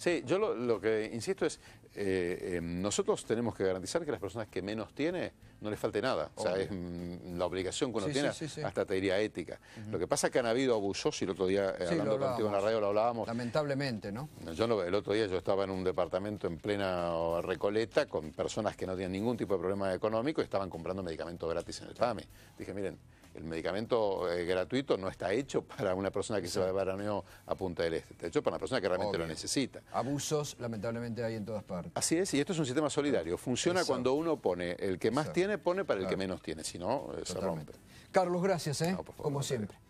Sí, yo lo, que insisto es, eh, em, nosotros tenemos que garantizar que las personas que menos tienen no les falte nada. O sea, es mm, la obligación que uno tiene, hasta te diría ética. Lo que pasa es que han habido abusos y el otro día, eh, hablando contigo en la radio, lo hablábamos. Lamentablemente, ¿no? Yo no, el otro día yo estaba en un departamento en plena oh, recoleta con personas que no tienen ningún tipo de problema económico y estaban comprando medicamentos gratis en el PAMI. Dije, miren, el medicamento eh, gratuito no está hecho para una persona que se va de baraneo a Punta del Este, está hecho para una persona que realmente lo necesita. Abusos, lamentablemente, hay en todas partes. Así es, y esto es un sistema solidario. Funciona cuando uno pone, el que más tiene, pone para el que menos tiene, si no, se rompe. Carlos, gracias, ¿eh? Como siempre.